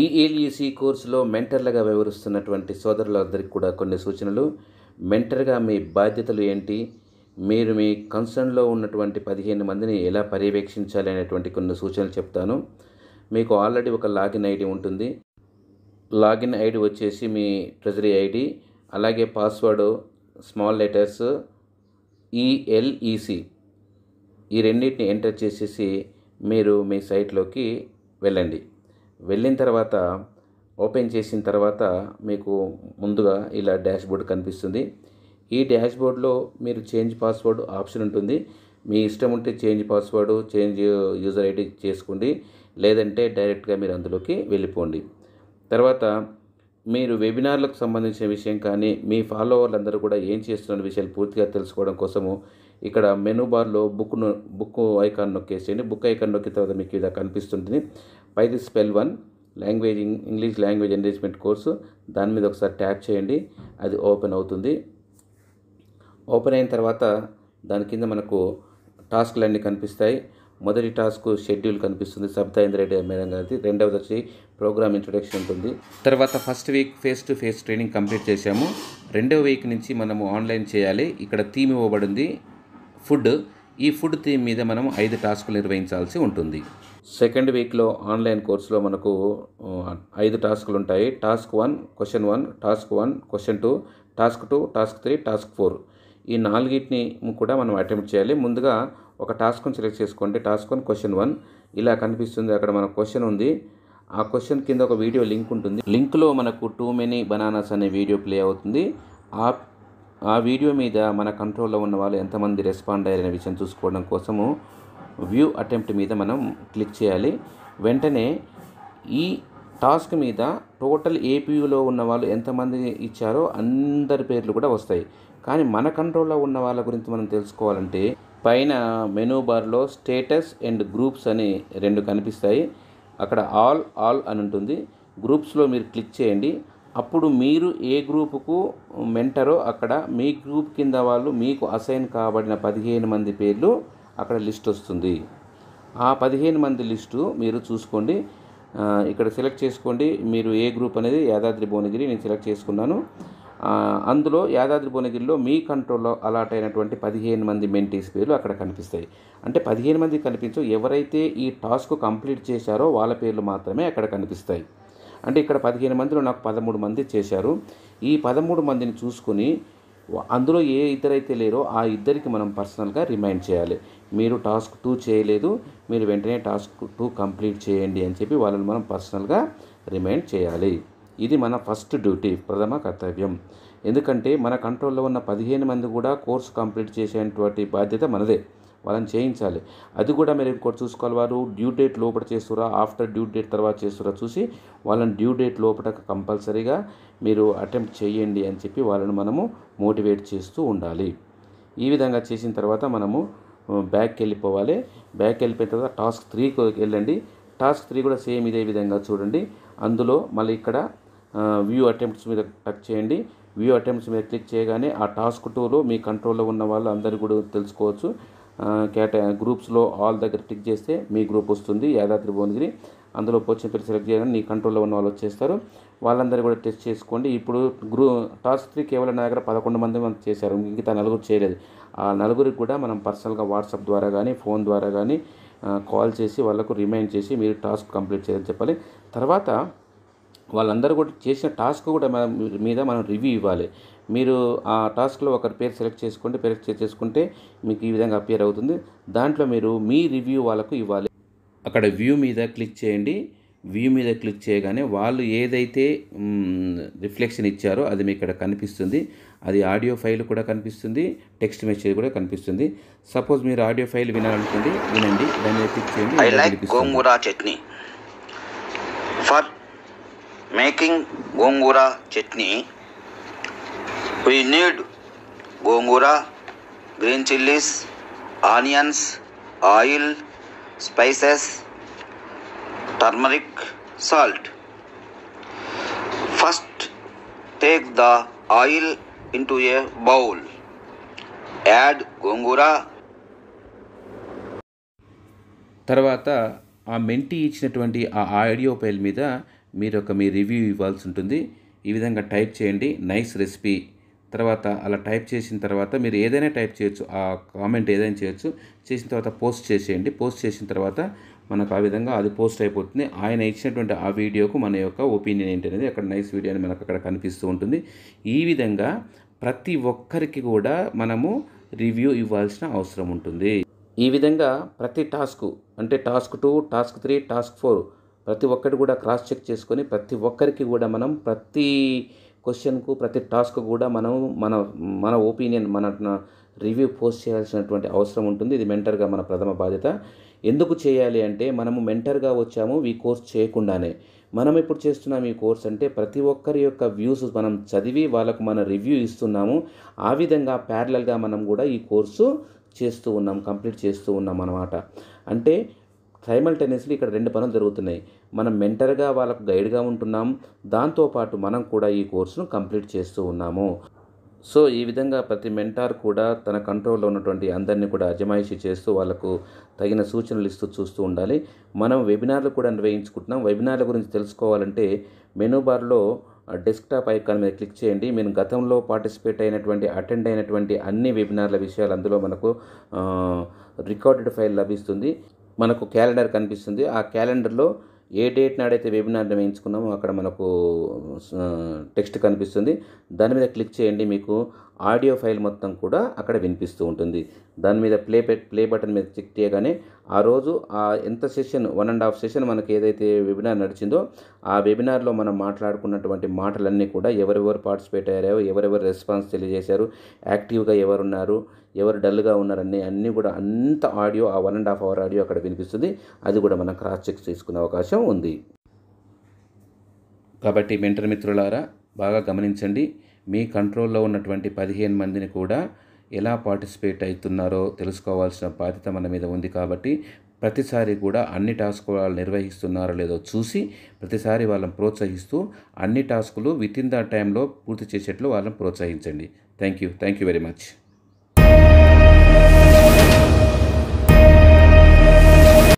ఈఎల్ఈసీ e e కోర్సులో మెంటర్లుగా వ్యవహరిస్తున్నటువంటి సోదరులందరికీ కూడా కొన్ని సూచనలు మెంటర్గా మీ బాధ్యతలు ఏంటి మీరు మీ కన్సర్న్లో ఉన్నటువంటి పదిహేను మందిని ఎలా పర్యవేక్షించాలి అనేటువంటి కొన్ని సూచనలు చెప్తాను మీకు ఆల్రెడీ ఒక లాగిన్ ఐడి ఉంటుంది లాగిన్ ఐడి వచ్చేసి మీ ట్రెజరీ ఐడి అలాగే password small letters E L E C e ఈ రెండింటిని ఎంటర్ చేసేసి మీరు మీ సైట్లోకి వెళ్ళండి వెళ్ళిన తర్వాత ఓపెన్ చేసిన తర్వాత మీకు ముందుగా ఇలా డ్యాష్ బోర్డ్ కనిపిస్తుంది ఈ డాష్ బోర్డ్లో మీరు చేంజ్ పాస్వర్డ్ ఆప్షన్ ఉంటుంది మీ ఇష్టం ఉంటే change password change user ID చేసుకోండి లేదంటే డైరెక్ట్గా మీరు అందులోకి వెళ్ళిపోండి తర్వాత మీరు వెబినార్లకు సంబంధించిన విషయం కానీ మీ ఫాలోవర్లు అందరూ కూడా ఏం చేస్తున్న విషయాలు పూర్తిగా తెలుసుకోవడం కోసము ఇక్కడ మెనూ బార్లో బుక్ను బుక్ ఐకాన్ నొక్కేసేయండి బుక్ ఐకాన్ నొక్కిన తర్వాత మీకు ఇలా కనిపిస్తుంటుంది by the spell one language English language enrichment course దాని మీద ఒకసారి ట్యాప్ చేయండి అది ఓపెన్ అవుతుంది ఓపెన్ అయిన తర్వాత దాని కింద మనకు టాస్క్లు అన్నీ కనిపిస్తాయి మొదటి టాస్క్ షెడ్యూల్ కనిపిస్తుంది సబ్దాయింద్ర రెడ్డి మేడం గారిది రెండవది వచ్చి ప్రోగ్రామ్ ఇంట్రొడక్షన్ ఉంటుంది తర్వాత first week face to face training complete చేశాము రెండవ వీక్ నుంచి మనము ఆన్లైన్ చేయాలి ఇక్కడ థీమ్ ఇవ్వబడింది ఫుడ్ ఈ ఫుడ్ థీమ్ మీద మనం ఐదు టాస్కులు నిర్వహించాల్సి ఉంటుంది సెకండ్ వీక్లో ఆన్లైన్ కోర్సులో మనకు ఐదు టాస్క్లు ఉంటాయి task one question one task one question two task two task three task four ఈ నాలుగిటిని కూడా మనం అటెంప్ట్ చేయాలి ముందుగా ఒక టాస్క్ను సెలెక్ట్ చేసుకోండి టాస్క్ వన్ క్వశ్చన్ వన్ ఇలా కనిపిస్తుంది అక్కడ మన క్వశ్చన్ ఉంది ఆ క్వశ్చన్ కింద ఒక వీడియో లింక్ ఉంటుంది లింక్లో మనకు టూ మెనీ బనానాస్ అనే వీడియో ప్లే అవుతుంది ఆ ఆ వీడియో మీద మన కంట్రోల్లో ఉన్న వాళ్ళు ఎంతమంది రెస్పాండ్ అయ్యారనే విషయం చూసుకోవడం కోసము వ్యూ అటెంప్ట్ మీద మనం క్లిక్ చేయాలి వెంటనే ఈ టాస్క్ మీద టోటల్ ఏపీయూలో ఉన్న వాళ్ళు ఎంతమంది ఇచ్చారో అందరి పేర్లు కూడా వస్తాయి కానీ మన కంట్రోల్లో ఉన్న వాళ్ళ గురించి మనం తెలుసుకోవాలంటే పైన మెనూ బార్లో స్టేటస్ అండ్ గ్రూప్స్ అని రెండు కనిపిస్తాయి అక్కడ ఆల్ ఆల్ అని ఉంటుంది గ్రూప్స్లో మీరు క్లిక్ చేయండి అప్పుడు మీరు ఏ గ్రూపుకు మెంటరో అక్కడ మీ గ్రూప్ కింద వాళ్ళు మీకు అసైన్ కాబడిన పదిహేను మంది పేర్లు అక్కడ లిస్ట్ వస్తుంది ఆ పదిహేను మంది లిస్టు మీరు చూసుకోండి ఇక్కడ సెలెక్ట్ చేసుకోండి మీరు ఏ గ్రూప్ అనేది యాదాద్రి భువనగిరి నేను సెలెక్ట్ చేసుకున్నాను అందులో యాదాద్రి భువనగిరిలో మీ కంట్రోల్లో అలాట్ అయినటువంటి పదిహేను మంది మెంటీస్ పేర్లు అక్కడ కనిపిస్తాయి అంటే పదిహేను మంది కనిపించు ఎవరైతే ఈ టాస్క్ కంప్లీట్ చేశారో వాళ్ళ పేర్లు మాత్రమే అక్కడ కనిపిస్తాయి అంటే ఇక్కడ పదిహేను మందిలో నాకు పదమూడు మంది చేశారు ఈ పదమూడు మందిని చూసుకుని అందులో ఏ ఇద్దరైతే లేరో ఆ ఇద్దరికి మనం పర్సనల్గా రిమైండ్ చేయాలి మీరు టాస్క్ టూ చేయలేదు మీరు వెంటనే టాస్క్ టూ కంప్లీట్ చేయండి అని చెప్పి వాళ్ళని మనం పర్సనల్గా రిమైండ్ చేయాలి ఇది మన ఫస్ట్ డ్యూటీ ప్రథమ కర్తవ్యం ఎందుకంటే మన కంట్రోల్లో ఉన్న పదిహేను మంది కూడా కోర్సు కంప్లీట్ చేసేటువంటి బాధ్యత మనదే వాళ్ళని చేయించాలి అది కూడా మీరు ఇంకోటి చూసుకోవాలి వారు డ్యూ డేట్ లోపల చేస్తురా ఆఫ్టర్ డ్యూ డేట్ తర్వాత చేస్తురా చూసి వాళ్ళని డ్యూ డేట్ లోపల కంపల్సరీగా మీరు అటెంప్ట్ చేయండి అని చెప్పి వాళ్ళని మనము మోటివేట్ చేస్తూ ఉండాలి ఈ విధంగా చేసిన తర్వాత మనము బ్యాక్కి వెళ్ళిపోవాలి బ్యాక్ వెళ్ళిపోయిన తర్వాత టాస్క్ త్రీకి వెళ్ళండి టాస్క్ త్రీ కూడా సేమ్ ఇదే విధంగా చూడండి అందులో మళ్ళీ ఇక్కడ వ్యూ అటెంప్ట్స్ మీద టచ్ చేయండి వ్యూ అటెంప్ట్స్ మీద క్లిక్ చేయగానే ఆ టాస్క్ టూలో మీ కంట్రోల్లో ఉన్న వాళ్ళు అందరూ కూడా తెలుసుకోవచ్చు కేట గ్రూప్స్లో ఆల్ దగ్గర టిక్ చేస్తే మీ గ్రూప్ వస్తుంది యాదాద్రి భువనగిరి అందులో పోచిన పేరు సెలెక్ట్ చేయాలని నీ కంట్రోల్లో ఉన్న వాళ్ళు వచ్చేస్తారు వాళ్ళందరూ కూడా టెస్ట్ చేసుకోండి ఇప్పుడు గ్రూ టాస్క్ త్రీ కేవలం నా దగ్గర పదకొండు మంది మనం చేశారు ఇంకా నలుగురు చేయలేదు ఆ నలుగురికి కూడా మనం పర్సనల్గా వాట్సాప్ ద్వారా కానీ ఫోన్ ద్వారా కానీ కాల్ చేసి వాళ్ళకు రిమైండ్ చేసి మీరు టాస్క్ కంప్లీట్ చేయాలని చెప్పాలి తర్వాత వాళ్ళందరూ కూడా చేసిన టాస్క్ కూడా మీద మనం రివ్యూ ఇవ్వాలి మీరు ఆ టాస్క్లో ఒకరి పేరు సెలెక్ట్ చేసుకోండి పేరు చేసుకుంటే మీకు ఈ విధంగా అపేర్ అవుతుంది దాంట్లో మీరు మీ రివ్యూ వాళ్ళకు ఇవ్వాలి అక్కడ వ్యూ మీద క్లిక్ చేయండి వ్యూ మీద క్లిక్ చేయగానే వాళ్ళు ఏదైతే రిఫ్లెక్షన్ ఇచ్చారో అది మీకు ఇక్కడ కనిపిస్తుంది అది ఆడియో ఫైల్ కూడా కనిపిస్తుంది టెక్స్ట్ మెసేజ్ కూడా కనిపిస్తుంది సపోజ్ మీరు ఆడియో ఫైల్ వినాలనుకోండి వినండి దాని మీద క్లిక్ చేయండి I like gongura chutney for making gongura chutney we need gongura green chillies onions oil spices turmeric salt first take the oil into a bowl add gongura తర్వాత ఆ మెంటి ఇచ్చినటువంటి ఆ ఆడియో ఫైల్ మీద మీరు ఒక మీ రివ్యూ ఇవ్వాల్సి ఉంటుంది ఈ విధంగా టైప్ చేయండి నైస్ రెసిపీ తర్వాత అలా టైప్ చేసిన తర్వాత మీరు ఏదైనా టైప్ చేయొచ్చు ఆ కామెంట్ ఏదైనా చేయొచ్చు చేసిన తర్వాత పోస్ట్ చేసేయండి పోస్ట్ చేసిన తర్వాత మనకు ఆ విధంగా అది పోస్ట్ అయిపోతుంది ఆయన ఇచ్చినటువంటి ఆ వీడియోకు మన యొక్క ఒపీనియన్ ఏంటి అనేది అక్కడ నైస్ వీడియో అని మనకు అక్కడ కనిపిస్తూ ఉంటుంది ఈ విధంగా ప్రతి ఒక్కరికి కూడా మనము రివ్యూ ఇవ్వాల్సిన అవసరం ఉంటుంది ఈ విధంగా ప్రతి టాస్క్ అంటే task two task three task four ప్రతి ఒక్కటి కూడా క్రాస్ చెక్ చేసుకొని ప్రతి ఒక్కరికి కూడా మనం ప్రతి క్వశ్చన్కు ప్రతి టాస్క్ కూడా మనం మన మన ఒపీనియన్ మన రివ్యూ పోస్ట్ చేయాల్సినటువంటి అవసరం ఉంటుంది ఇది మెంటర్గా మన ప్రథమ బాధ్యత ఎందుకు చేయాలి అంటే మనము మెంటర్గా వచ్చాము ఈ కోర్స్ చేయకుండానే మనం ఇప్పుడు చేస్తున్నాం ఈ కోర్స్ అంటే ప్రతి ఒక్కరి యొక్క వ్యూస్ మనం చదివి వాళ్ళకు మన రివ్యూ ఇస్తున్నాము ఆ విధంగా ప్యారలల్గా మనం కూడా ఈ కోర్సు చేస్తూ ఉన్నాం కంప్లీట్ చేస్తూ ఉన్నాం అన్నమాట అంటే సైమల్టేనియస్లీ ఇక్కడ రెండు పనులు జరుగుతున్నాయి మనం మెంటర్గా వాళ్ళకు గైడ్గా ఉంటున్నాం దాంతోపాటు మనం కూడా ఈ కోర్సును కంప్లీట్ చేస్తూ ఉన్నాము సో ఈ విధంగా ప్రతి మెంటార్ కూడా తన కంట్రోల్లో ఉన్నటువంటి అందరినీ కూడా అజమాయిషి చేస్తూ వాళ్ళకు తగిన సూచనలు ఇస్తూ చూస్తూ ఉండాలి మనం వెబినార్లు కూడా నిర్వహించుకుంటున్నాం వెబినార్ల గురించి తెలుసుకోవాలంటే మెనూ బార్లో డెస్క్టాప్ ఐకాన్ మీద క్లిక్ చేయండి మీరు గతంలో పార్టిసిపేట్ అయినటువంటి అటెండ్ అయినటువంటి అన్ని వెబినార్ల విషయాలు అందులో మనకు రికార్డెడ్ ఫైల్ లభిస్తుంది మనకు క్యాలెండర్ కనిపిస్తుంది ఆ క్యాలెండర్లో ఏ డేట్ నాడైతే వెబినార్ వేయించుకున్నామో అక్కడ మనకు టెక్స్ట్ కనిపిస్తుంది దాని మీద క్లిక్ చేయండి మీకు ఆడియో ఫైల్ మొత్తం కూడా అక్కడ వినిపిస్తూ ఉంటుంది దాని మీద ప్లే ప్లే బటన్ మీద క్లిక్ చేయగానే ఆ రోజు ఆ ఎంత session one and half session మనకి ఏదైతే వెబినార్ నడిచిందో ఆ వెబినార్లో మనం మాట్లాడుకున్నటువంటి మాటలన్నీ కూడా ఎవరెవరు పార్టిసిపేట్ అయ్యారో ఎవరెవరు రెస్పాన్స్ తెలియజేశారు యాక్టివ్గా ఎవరున్నారు ఎవరు డల్గా ఉన్నారని అన్నీ కూడా అంత ఆడియో ఆ one and half hour audio అక్కడ వినిపిస్తుంది అది కూడా మనం క్రాస్ చెక్ చేసుకునే అవకాశం ఉంది కాబట్టి మెంటర్ మిత్రులారా బాగా గమనించండి మీ కంట్రోల్లో ఉన్నటువంటి పదిహేను మందిని కూడా ఎలా పార్టిసిపేట్ అవుతున్నారో తెలుసుకోవాల్సిన బాధ్యత మన మీద ఉంది కాబట్టి ప్రతిసారి కూడా అన్ని టాస్కులు వాళ్ళు నిర్వహిస్తున్నారో లేదో చూసి ప్రతిసారి వాళ్ళని ప్రోత్సహిస్తూ అన్ని టాస్కులు విత్ ఇన్ ద టైంలో పూర్తి చేసేట్లు వాళ్ళని ప్రోత్సహించండి thank you thank you very much